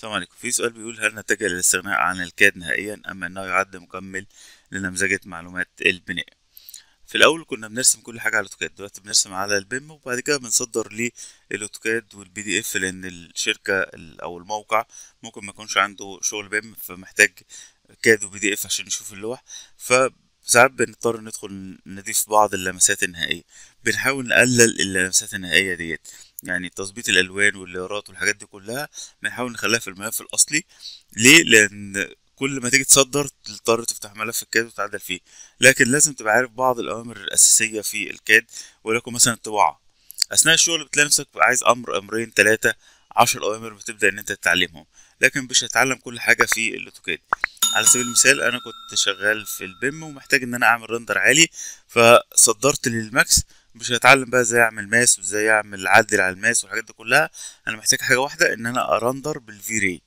السلام عليكم في سؤال بيقول هل نتجه للاستغناء عن الكاد نهائيا ام انه يعد مكمل لنمذجه معلومات البناء في الاول كنا بنرسم كل حاجه على الاوتوكاد دلوقتي بنرسم على البيم وبعد كده بنصدر للاوتوكاد والبي دي اف لان الشركه او الموقع ممكن ما يكونش عنده شغل بيم فمحتاج كاد وبي دي اف عشان يشوف اللوح ف ساعات بنضطر ندخل نضيف بعض اللمسات النهائية بنحاول نقلل اللمسات النهائية ديت يعني تظبيط الألوان والليارات والحاجات دي كلها بنحاول نخليها في الملف الأصلي ليه؟ لأن كل ما تيجي تصدر تضطر تفتح ملف الكاد وتعدل فيه لكن لازم تبقى عارف بعض الأوامر الأساسية في الكاد ولكن مثلا الطباعة أثناء الشغل بتلاقي نفسك عايز أمر أمرين ثلاثه عشر أوامر بتبدأ إن أنت تتعلمهم لكن مش هتعلم كل حاجة في الأوتوكاد على سبيل المثال أنا كنت شغال في البيم ومحتاج إن أنا أعمل رندر عالي فصدرت للماكس مش هتعلم بقى ازاي اعمل ماس وازاي اعمل عدل على الماس والحاجات دي كلها انا محتاج حاجه واحده ان انا ارندر بالفي ري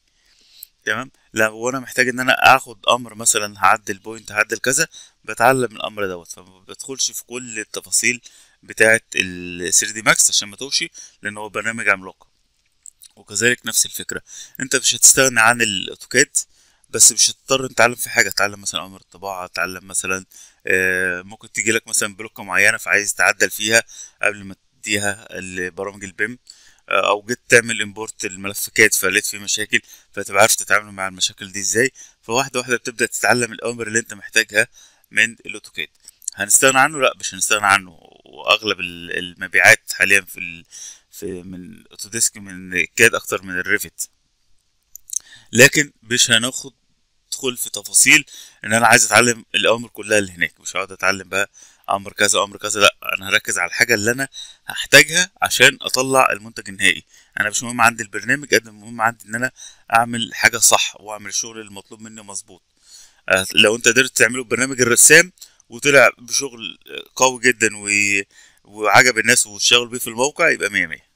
تمام لو انا محتاج ان انا اخد امر مثلا هعدل بوينت هعدل كذا بتعلم الامر دوت فما بدخلش في كل التفاصيل بتاعه ال 3 دي ماكس عشان ما توشي لان هو برنامج عملاق وكذلك نفس الفكرة انت مش هتستغنى عن الاوتوكاد بس مش هتضطر تتعلم في حاجة تتعلم مثلا امر الطباعة تتعلم مثلا آه، ممكن تيجي لك مثلا بلوكة معينة فعايز تعدل فيها قبل ما تديها لبرامج البيم آه، او جيت تعمل امبورت الملف كاد فلقيت فيه مشاكل فتبقى عارف تتعامل مع المشاكل دي ازاي فواحده واحده بتبدا تتعلم الاوامر اللي انت محتاجها من الاوتوكاد هنستغنى عنه لا مش هنستغنى عنه واغلب المبيعات حاليا في في من الاوتوديسك من الكاد اكتر من الريفت لكن مش هناخد ادخل في تفاصيل ان انا عايز اتعلم الاوامر كلها اللي هناك مش هقعد اتعلم بقى امر كذا امر كذا لا انا هركز على الحاجه اللي انا هحتاجها عشان اطلع المنتج النهائي انا مش مهم عندي البرنامج قد ما المهم عندي ان انا اعمل حاجه صح واعمل الشغل المطلوب مني مظبوط آه، لو انت قدرت تعمله ببرنامج الرسام وطلع بشغل آه، قوي جدا وعجب الناس واشتغلوا بيه في الموقع يبقى 100 100